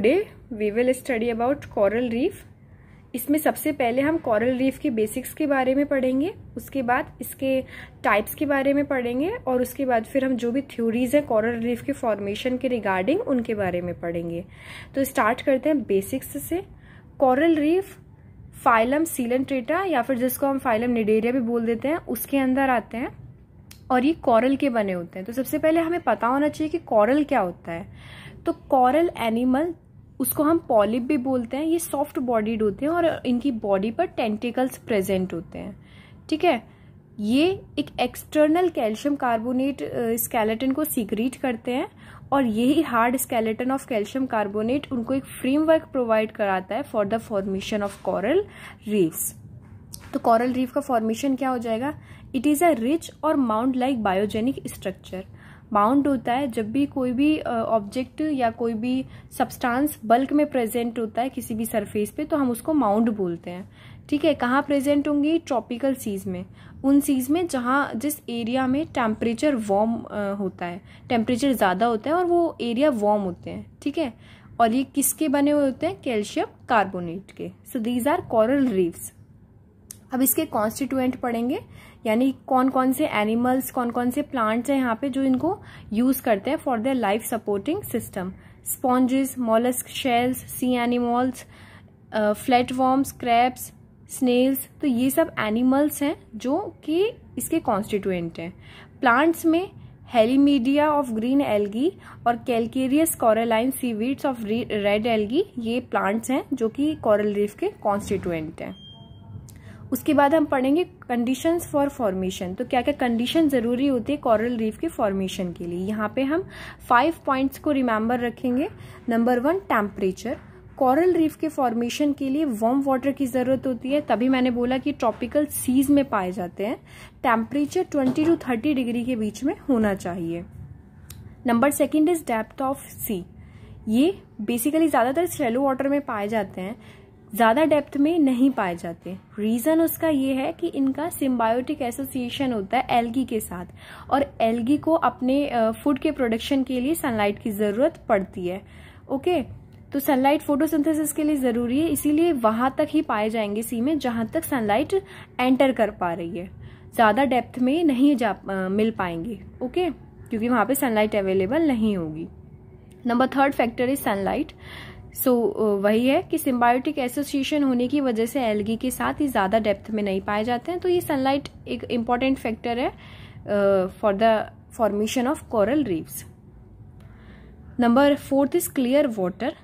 Today we will study about coral reef इसमें सबसे पहले हम कॉरल रीफ के बेसिक्स के बारे में पढ़ेंगे उसके बाद इसके टाइप्स के बारे में पढ़ेंगे और उसके बाद फिर हम जो भी थ्योरीज हैं कॉरल रीफ के फॉर्मेशन के रिगार्डिंग उनके बारे में पढ़ेंगे तो स्टार्ट करते हैं बेसिक्स से कॉरल रीफ फाइलम सीलेंट्रेटा या फिर जिसको हम फाइलम निडेरिया भी बोल देते हैं उसके अंदर आते हैं और ये कॉरल के बने होते हैं तो सबसे पहले हमें पता होना चाहिए कि कॉरल क्या होता है तो कॉरल एनिमल उसको हम पॉलिप भी बोलते हैं ये सॉफ्ट बॉडीड होते हैं और इनकी बॉडी पर टेंटिकल्स प्रेजेंट होते हैं ठीक है ये एक एक्सटर्नल कैल्शियम कार्बोनेट स्केलेटन को सीक्रीट करते हैं और यही hard skeleton of calcium carbonate उनको एक फ्रेमवर्क प्रोवाइड कराता है for the formation of coral reefs तो कॉरल रीफ का फॉर्मेशन क्या हो जाएगा इट इज़ अ रिच और mound like biogenic structure bound होता है जब भी कोई भी ऑब्जेक्ट या कोई भी सब्सटेंस बल्क में प्रेजेंट होता है किसी भी सरफेस पे तो हम उसको माउंड बोलते हैं ठीक है कहाँ प्रेजेंट होंगी ट्रॉपिकल सीज में उन सीज में जहाँ जिस एरिया में टेम्परेचर वार्म होता है टेम्परेचर ज़्यादा होता है और वो एरिया वार्म होते हैं ठीक है और ये किसके बने हुए होते हैं कैल्शियम कार्बोनेट के so these are coral reefs अब इसके कॉन्स्टिट्यूएंट पढ़ेंगे यानी कौन कौन से एनिमल्स कौन कौन से प्लांट्स हैं यहाँ पे जो इनको यूज करते हैं for their life supporting system sponges mollusc shells sea animals flat worms crabs snails तो ये सब एनिमल्स हैं जो कि इसके कॉन्स्टिट्यूएंट हैं प्लांट्स में हेलीमीडिया ऑफ ग्रीन एल्गी और calcareous coralline seaweeds of red algae ये प्लांट्स हैं जो कि कॉरल रीफ के कॉन्स्टिट्यूएंट हैं उसके बाद हम पढ़ेंगे कंडीशंस फॉर फॉर्मेशन तो क्या क्या कंडीशन ज़रूरी होती है कॉरल रीफ के फॉर्मेशन के लिए यहाँ पे हम फाइव पॉइंट्स को रिमेम्बर रखेंगे number one temperature coral reef के फॉर्मेशन के लिए वार्म वाटर की ज़रूरत होती है तभी मैंने बोला कि ट्रॉपिकल सीज में पाए जाते हैं temperature twenty two thirty degree के बीच में होना चाहिए number second is depth of sea ये बेसिकली ज़्यादातर शेलो वाटर में पाए जाते हैं ज़्यादा डेप्थ में नहीं पाए जाते रीज़न उसका ये है कि इनका सिम्बायोटिक एसोसिएशन होता है एल्गी के साथ और एल्गी को अपने फूड के प्रोडक्शन के लिए सनलाइट की ज़रूरत पड़ती है ओके तो सनलाइट फोटोसिंथेसिस के लिए ज़रूरी है इसीलिए वहाँ तक ही पाए जाएंगे सी में जहाँ तक सनलाइट एंटर कर पा रही है ज़्यादा डेप्थ में नहीं जा आ, मिल पाएंगे ओके क्योंकि वहाँ पे सनलाइट अवेलेबल नहीं होगी number third factor is sunlight so so, uh, वही है कि सिम्बायोटिक एसोसिएशन होने की वजह से एलगी के साथ ही ज़्यादा डेप्थ में नहीं पाए जाते हैं तो ये सनलाइट एक इम्पॉर्टेंट फैक्टर है for the formation of coral reefs number fourth is clear water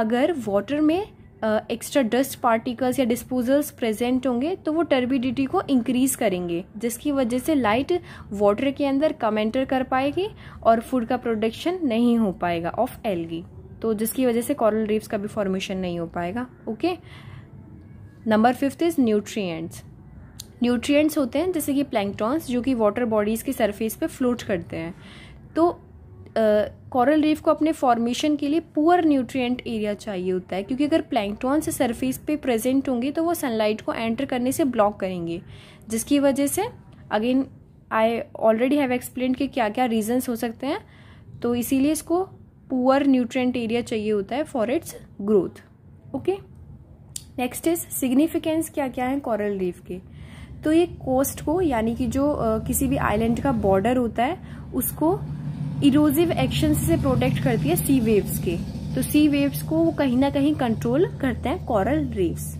अगर वाटर में एक्स्ट्रा डस्ट पार्टिकल्स या डिस्पोजल्स प्रेजेंट होंगे तो वो टर्बिडिटी को इंक्रीज करेंगे जिसकी वजह से लाइट वाटर के अंदर कम एंटर कर पाएगी और फूड का प्रोडक्शन नहीं हो पाएगा ऑफ एलगी तो जिसकी वजह से कॉरल रीफ्स का भी फॉर्मेशन नहीं हो पाएगा okay number fifth is nutrients nutrients होते हैं जैसे कि प्लैंकटॉन्स जो कि वाटर बॉडीज़ के सरफेस पे फ्लोट करते हैं तो कॉरल uh, रीफ को अपने फॉर्मेशन के लिए पुअर न्यूट्रिएंट एरिया चाहिए होता है क्योंकि अगर प्लैंकटॉन्स सरफेस पे प्रेजेंट होंगे तो वो सनलाइट को एंटर करने से ब्लॉक करेंगे जिसकी वजह से again I already have explain कि क्या क्या रीजन्स हो सकते हैं तो इसीलिए इसको पुअर न्यूट्रेंट एरिया चाहिए होता है for its growth okay next is significance क्या क्या है कॉरल रीफ के तो ये कोस्ट को यानी कि जो uh, किसी भी आइलैंड का बॉर्डर होता है उसको इरोजिव एक्शन से प्रोटेक्ट करती है सी वेव्स के तो सी वेव्स को वो कहीं ना कहीं कंट्रोल करते हैं coral reefs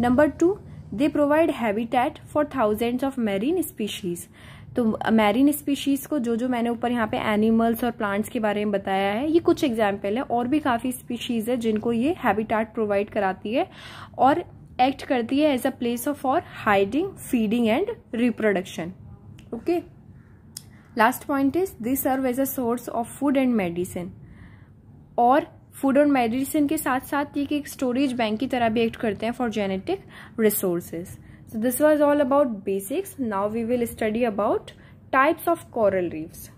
number two they provide habitat for thousands of marine species तो अमेरिन स्पीशीज़ को जो जो मैंने ऊपर यहाँ पे एनिमल्स और प्लांट्स के बारे में बताया है ये कुछ एग्जाम्पल है और भी काफ़ी स्पीशीज़ है जिनको ये हैबिटाट प्रोवाइड कराती है और एक्ट करती है as a place of for hiding feeding and reproduction okay last point is this serve as a source of food and medicine और फूड और मेडिसिन के साथ साथ ये कि एक स्टोरेज बैंक की तरह भी एक्ट करते हैं for genetic resources So this was all about basics. Now we will study about types of coral reefs.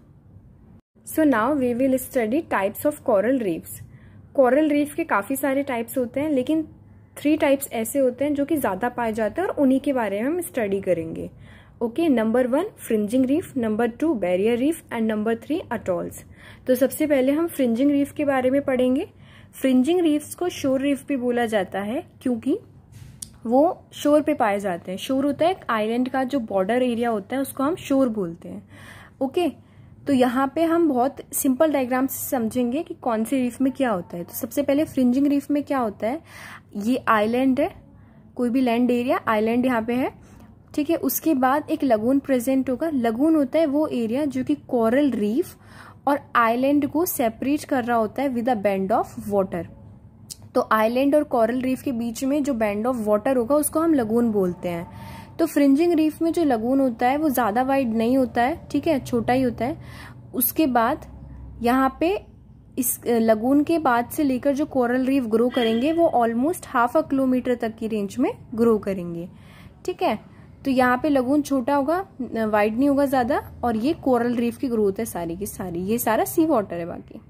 So now we will study types of coral reefs. coral reef के काफ़ी सारे types होते हैं लेकिन three types ऐसे होते हैं जो कि ज़्यादा पाए जाते हैं और उन्हीं के बारे में हम स्टडी करेंगे okay number one fringing reef number two barrier reef and number three atolls तो सबसे पहले हम फ्रिंजिंग रीफ के बारे में पढ़ेंगे फ्रिंजिंग रीफ्स को शोर रीफ भी बोला जाता है क्योंकि वो शोर पे पाए जाते हैं शोर होता है एक आइलैंड का जो बॉर्डर एरिया होता है उसको हम शोर बोलते हैं ओके तो यहाँ पे हम बहुत सिंपल डायग्राम से समझेंगे कि कौन से रीफ में क्या होता है तो सबसे पहले फ्रिंजिंग रीफ में क्या होता है ये आइलैंड है कोई भी लैंड एरिया आइलैंड यहाँ पे है ठीक है उसके बाद एक लगून प्रेजेंट होगा लगून होता है वो एरिया जो कि कोरल रीफ और आइलैंड को सेपरेट कर रहा होता है with a band of water तो आइलैंड और कॉरल रीफ के बीच में जो बैंड ऑफ वाटर होगा उसको हम लगून बोलते हैं तो फ्रिंजिंग रीफ में जो लगून होता है वो ज़्यादा वाइड नहीं होता है ठीक है छोटा ही होता है उसके बाद यहाँ पे इस लगून के बाद से लेकर जो कोरल रीफ ग्रो करेंगे वो ऑलमोस्ट हाफ अ किलोमीटर तक की रेंज में ग्रो करेंगे ठीक है तो यहाँ पे लगून छोटा होगा वाइड नहीं होगा ज़्यादा और ये कोरल रीफ की ग्रोथ है सारी की सारी ये सारा सी वाटर है बाकी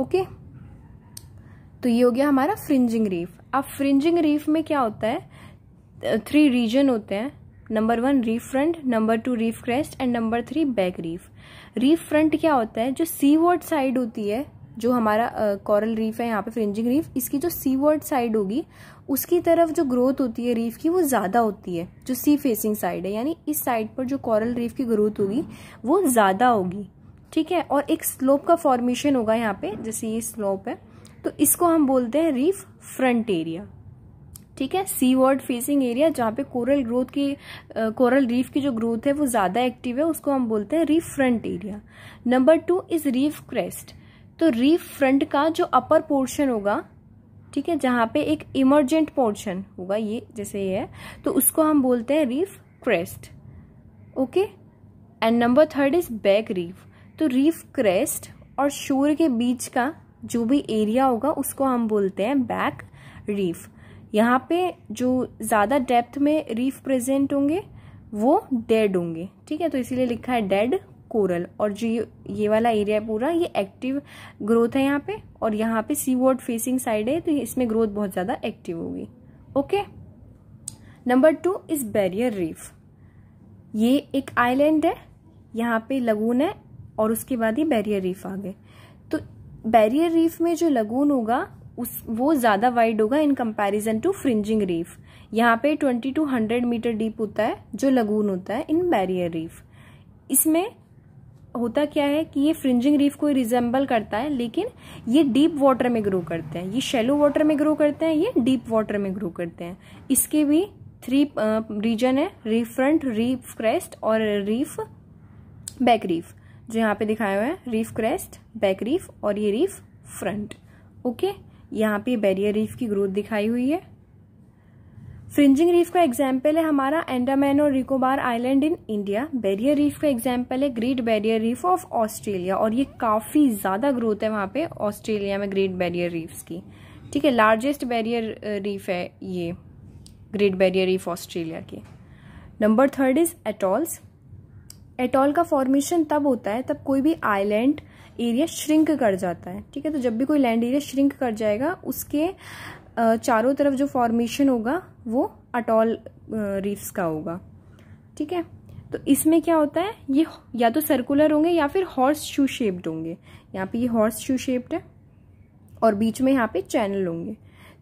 ओके तो ये हो गया हमारा फ्रिंजिंग रीफ अब फ्रिंजिंग रीफ में क्या होता है थ्री रीजन होते हैं number one reef front number two reef crest and number three back reef reef front क्या होता है जो सी वर्ड साइड होती है जो हमारा कॉरल रीफ है यहाँ पे फ्रिंजिंग रीफ इसकी जो सी वर्ड साइड होगी उसकी तरफ जो ग्रोथ होती है रीफ की वो ज़्यादा होती है जो सी फेसिंग साइड है यानी इस साइड पर जो कॉरल रीफ की ग्रोथ होगी वो ज़्यादा होगी ठीक है और एक स्लोप का फॉर्मेशन होगा यहाँ पे जैसे ये स्लोप है तो इसको हम बोलते हैं रीफ फ्रंट एरिया ठीक है सी वर्ड फेसिंग एरिया जहाँ पे कोरल ग्रोथ की कोरल रीफ की जो ग्रोथ है वो ज़्यादा एक्टिव है उसको हम बोलते हैं reef front area number two is reef crest तो रीफ फ्रंट का जो अपर पोर्शन होगा ठीक है जहाँ पे एक इमरजेंट पोर्शन होगा ये जैसे ये है तो उसको हम बोलते हैं reef crest okay and number third is back reef तो रीफ क्रेस्ट और शोर के बीच का जो भी एरिया होगा उसको हम बोलते हैं बैक रीफ यहाँ पे जो ज़्यादा डेप्थ में रीफ प्रेजेंट होंगे वो डेड होंगे ठीक है तो इसीलिए लिखा है डेड कोरल और जो ये, ये वाला एरिया है पूरा ये एक्टिव ग्रोथ है यहाँ पे और यहाँ पे सी वर्ड फेसिंग साइड है तो इसमें ग्रोथ बहुत ज़्यादा एक्टिव होगी okay number two is barrier reef ये एक आइलैंड है यहाँ पे लगून है और उसके बाद ही बैरियर रीफ आ गए तो बैरियर रीफ में जो लगून होगा उस वो ज़्यादा वाइड होगा in comparison to fringing reef यहाँ पे twenty two hundred metre deep होता है जो लगून होता है इन बैरियर रीफ इसमें होता क्या है कि ये फ्रिंजिंग रीफ को रिजेंबल करता है लेकिन ये डीप वाटर में ग्रो करते हैं ये शेलो वाटर में ग्रो करते हैं ये डीप वाटर में ग्रो करते हैं इसके भी थ्री रीजन है रीफ फ्रंट रीफ क्रेस्ट और रीफ बैक रीफ जो यहाँ पे दिखाया हुआ है रीफ क्रेस्ट बैक रीफ और ये रीफ फ्रंट ओके यहाँ पे बैरियर रीफ की ग्रोथ दिखाई हुई है फ्रिंजिंग रीफ का एग्जाम्पल है हमारा एंडामैन और Nicobar island in India barrier reef का एग्जाम्पल है great barrier reef of Australia और ये काफ़ी ज़्यादा ग्रोथ है वहां पे ऑस्ट्रेलिया में ग्रेट बैरियर रीफ्स की ठीक है लार्जेस्ट बैरियर रीफ है ये ग्रेट बैरियर रीफ ऑस्ट्रेलिया के number third is atolls atoll का फॉर्मेशन तब होता है तब कोई भी आइलैंड एरिया श्रिंक कर जाता है ठीक है तो जब भी कोई लैंड एरिया श्रिंक कर जाएगा उसके चारों तरफ जो फॉर्मेशन होगा वो अटॉल रीफ्स का होगा ठीक है तो इसमें क्या होता है ये या तो सर्कुलर होंगे या फिर हॉर्स शू शेप्ड होंगे यहाँ पे ये हॉर्स शू शेप्ड है और बीच में यहाँ पे चैनल होंगे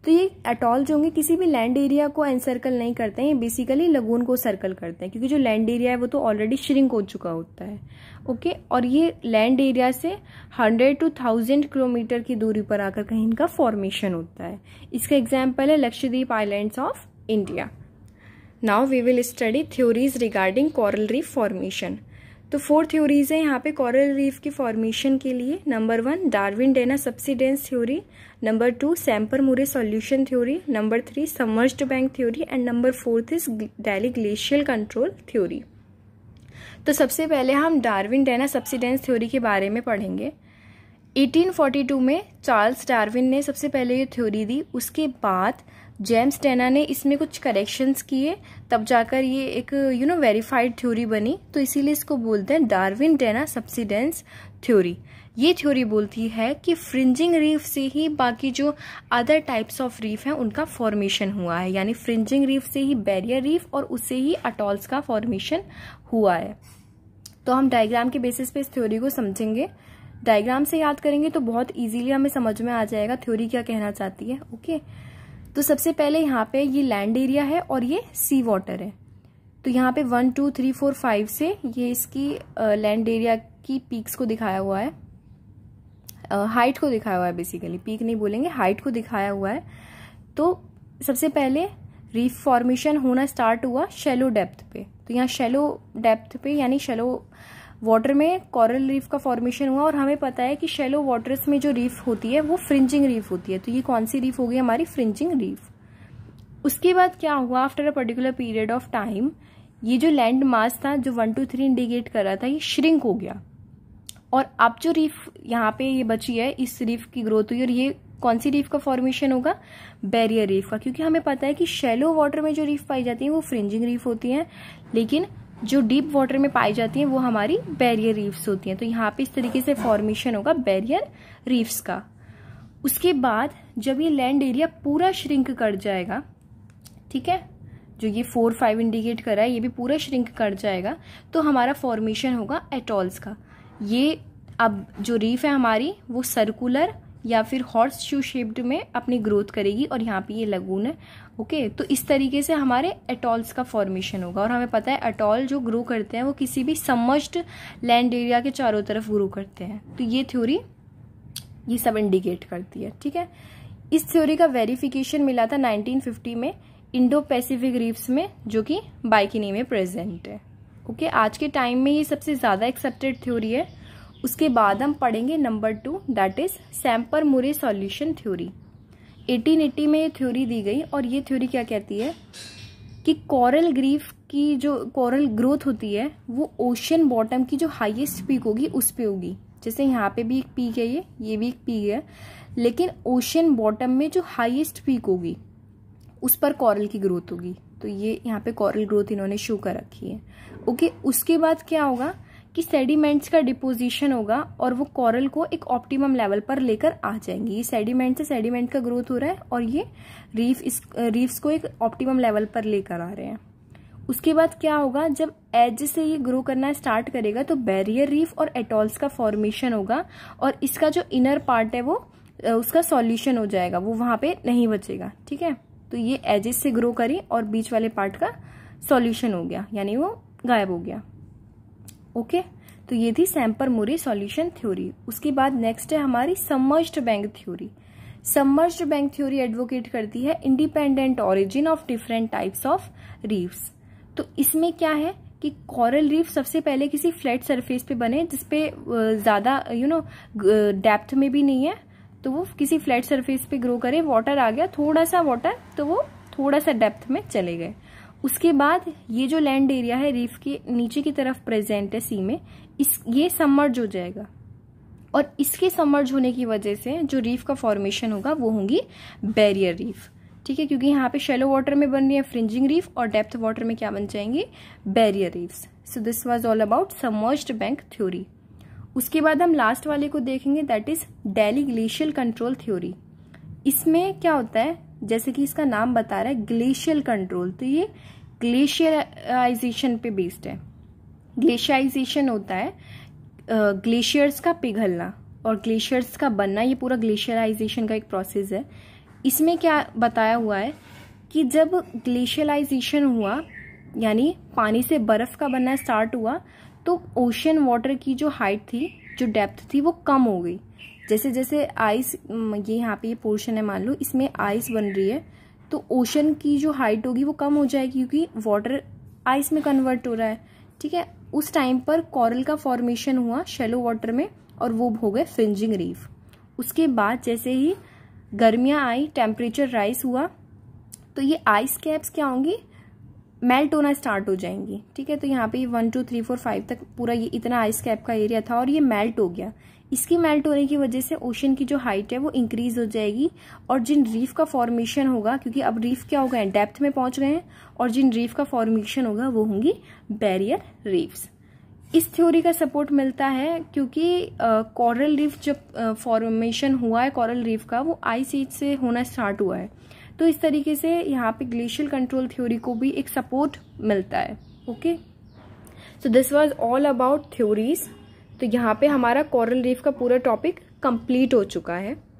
तो ये एटॉल जो होंगे किसी भी लैंड एरिया को एनसर्कल नहीं करते हैं ये बेसिकली लगून को सर्कल करते हैं क्योंकि जो लैंड एरिया है वो तो ऑलरेडी श्रिंक हो चुका होता है ओके और ये लैंड एरिया से हंड्रेड टू थाउजेंड किलोमीटर की दूरी पर आकर कहीं इनका फॉर्मेशन होता है इसका एग्जाम्पल है Lakshadweep island of India now we will study theories regarding coral reef formation तो फोर थ्योरीज हैं यहाँ पे कॉरल रीफ की फॉर्मेशन के लिए number one Darwin Dana subsidence theory number two Semper Murray solution theory number three submerged bank theory and number fourth is Daly glacial control theory तो सबसे पहले हम डार्विन डेना सब्सिडेंस थ्योरी के बारे में पढ़ेंगे 1842 में चार्ल्स डार्विन ने सबसे पहले ये थ्योरी दी उसके बाद जेम्स डेना ने इसमें कुछ करेक्शंस किए तब जाकर ये एक यू नो वेरीफाइड थ्योरी बनी तो इसीलिए इसको बोलते हैं डार्विन डेना सब्सिडेंस थ्योरी ये थ्योरी बोलती है कि फ्रिंजिंग रीफ से ही बाकी जो अदर टाइप्स ऑफ रीफ हैं उनका फॉर्मेशन हुआ है यानी फ्रिंजिंग रीफ से ही बैरियर रीफ और उससे ही अटॉल्स का फॉर्मेशन हुआ है तो हम डायग्राम के बेसिस पे इस थ्योरी को समझेंगे डायग्राम से याद करेंगे तो बहुत इजीली हमें समझ में आ जाएगा थ्योरी क्या कहना चाहती है ओके तो सबसे पहले यहाँ पे ये लैंड एरिया है और ये सी वाटर है तो यहाँ पे one two three four five से ये इसकी लैंड एरिया की पीक्स को दिखाया हुआ है हाइट को दिखाया हुआ है बेसिकली पीक नहीं बोलेंगे हाइट को दिखाया हुआ है तो सबसे पहले रिफॉर्मेशन होना स्टार्ट हुआ शेलो डेप्थ पे तो यहाँ शेलो डेप्थ पे यानी शेलो वाटर में कॉरल रीफ का फॉर्मेशन हुआ और हमें पता है कि शेलो वाटर्स में जो रीफ होती है वो फ्रिंजिंग रीफ होती है तो ये कौन सी रीफ होगी हमारी फ्रिंजिंग रीफ उसके बाद क्या हुआ after a particular period of time ये जो लैंड मास था जो वन टू थ्री इंडिकेट कर रहा था ये श्रिंक हो गया और अब जो रीफ यहाँ पे ये बची है इस रीफ की ग्रोथ हुई और ये कौन सी रीफ का फॉर्मेशन होगा बैरियर रीफ का क्योंकि हमें पता है कि शेलो वाटर में जो रीफ पाई जाती है वो फ्रिंजिंग रीफ होती है लेकिन जो डीप वाटर में पाई जाती हैं वो हमारी बैरियर रीफ्स होती हैं तो यहाँ पे इस तरीके से फॉर्मेशन होगा बैरियर रीफ्स का उसके बाद जब ये लैंड एरिया पूरा श्रिंक कर जाएगा ठीक है जो ये फोर फाइव इंडिकेट कर रहा है ये भी पूरा श्रिंक कर जाएगा तो हमारा फॉर्मेशन होगा एटॉल्स का ये अब जो रीफ है हमारी वो सर्कुलर या फिर हॉर्स शू शेप्ड में अपनी ग्रोथ करेगी और यहाँ पे ये लगून है ओके तो इस तरीके से हमारे एटॉल्स का फॉर्मेशन होगा और हमें पता है एटॉल जो ग्रो करते हैं वो किसी भी समस्ट लैंड एरिया के चारों तरफ ग्रो करते हैं तो ये थ्योरी ये सब इंडिकेट करती है ठीक है इस थ्योरी का वेरिफिकेशन मिला था 1950 में इंडो पैसिफिक रीफ्स में जो कि बाइकिनी में प्रेजेंट है ओके okay, आज के टाइम में ये सबसे ज़्यादा एक्सेप्टेड थ्योरी है उसके बाद हम पढ़ेंगे number two that is Semper Murray solution theory 1880 में ये थ्योरी दी गई और ये थ्योरी क्या कहती है कि कॉरल ग्रीफ की जो कॉरल ग्रोथ होती है वो ओशन बॉटम की जो हाईएस्ट पीक होगी उस पे होगी जैसे यहाँ पे भी एक पीक है ये ये भी एक पीक है लेकिन ओशन बॉटम में जो हाइएस्ट पीक होगी उस पर कॉरल की ग्रोथ होगी तो ये यहाँ पे कॉरल ग्रोथ इन्होंने शो कर रखी है ओके उसके बाद क्या होगा कि सेडिमेंट्स का डिपोजिशन होगा और वो कॉरल को एक ऑप्टिमम लेवल पर लेकर आ जाएंगी ये सेडिमेंट से सेडिमेंट का ग्रोथ हो रहा है और ये रीफ इस रीफ्स को एक ऑप्टिमम लेवल पर लेकर आ रहे हैं उसके बाद क्या होगा जब एज से ये ग्रो करना स्टार्ट करेगा तो बैरियर रीफ और एटॉल्स का फॉर्मेशन होगा और इसका जो इनर पार्ट है वो उसका सॉल्यूशन हो जाएगा वो वहाँ पे नहीं बचेगा ठीक है तो ये एजेस से ग्रो करे और बीच वाले पार्ट का सॉल्यूशन हो गया यानी वो गायब हो गया ओके तो ये थी सैम्पर मोरी सॉल्यूशन थ्योरी उसके बाद नेक्स्ट है हमारी submerged bank theory submerged bank theory advocate करती है independent origin of different types of reefs तो इसमें क्या है कि कॉरल रीफ सबसे पहले किसी फ्लैट सरफेस पे बने जिसपे ज़्यादा यू नो डेप्थ में भी नहीं है तो वो किसी फ्लैट सरफेस पे ग्रो करे वाटर आ गया थोड़ा सा वाटर तो वो थोड़ा सा डेप्थ में चले गए उसके बाद ये जो लैंड एरिया है रीफ के नीचे की तरफ प्रेजेंट है सी में इस ये सम्मर्ज हो जाएगा और इसके सम्मर्ज होने की वजह से जो रीफ का फॉर्मेशन होगा वो होंगी बैरियर रीफ ठीक है क्योंकि यहाँ पे शेलो वाटर में बन रही है फ्रिंजिंग रीफ और डेप्थ वाटर में क्या बन जाएंगे barrier reefs so this was all about submerged bank theory उसके बाद हम लास्ट वाले को देखेंगे that is Daly glacial control theory इसमें क्या होता है जैसे कि इसका नाम बता रहा है ग्लेशियल कंट्रोल तो ये ग्लेशियराइजेशन पे बेस्ड है ग्लेशियाइजेशन होता है ग्लेशियर्स का पिघलना और ग्लेशियर्स का बनना ये पूरा ग्लेशियराइजेशन का एक प्रोसेस है इसमें क्या बताया हुआ है कि जब ग्लेशियलाइजेशन हुआ यानी पानी से बर्फ़ का बनना स्टार्ट हुआ तो ओशन वाटर की जो हाइट थी जो डेप्थ थी वो कम हो गई जैसे जैसे आइस ये यहाँ पे ये पोर्शन है मान लो इसमें आइस बन रही है तो ओशन की जो हाइट होगी वो कम हो जाएगी क्योंकि वाटर आइस में कन्वर्ट हो रहा है ठीक है उस टाइम पर कॉरल का फॉर्मेशन हुआ शेलो वाटर में और वो हो गए फ्रिंजिंग रीफ उसके बाद जैसे ही गर्मियाँ आई टेम्परेचर राइज हुआ तो ये आइस कैप्स क्या होंगी मेल्ट होना स्टार्ट हो जाएंगी ठीक है तो यहाँ पे one two three four five तक पूरा ये इतना आइस कैप का एरिया था और ये मेल्ट हो गया इसकी मेल्ट होने की वजह से ओशन की जो हाइट है वो इंक्रीज हो जाएगी और जिन रीफ का फॉर्मेशन होगा क्योंकि अब रीफ क्या हो गए डेप्थ में पहुंच गए हैं और जिन रीफ का फॉर्मेशन होगा वो होंगी बैरियर रीफ्स इस थ्योरी का सपोर्ट मिलता है क्योंकि कॉरल रीफ जब फॉर्मेशन हुआ है कॉरल रीफ का वो आइस एज से होना स्टार्ट हुआ है तो इस तरीके से यहाँ पे ग्लेशियल कंट्रोल थ्योरी को भी एक सपोर्ट मिलता है okay so this was all about theories तो यहाँ पे हमारा कॉरल रीफ का पूरा टॉपिक कंप्लीट हो चुका है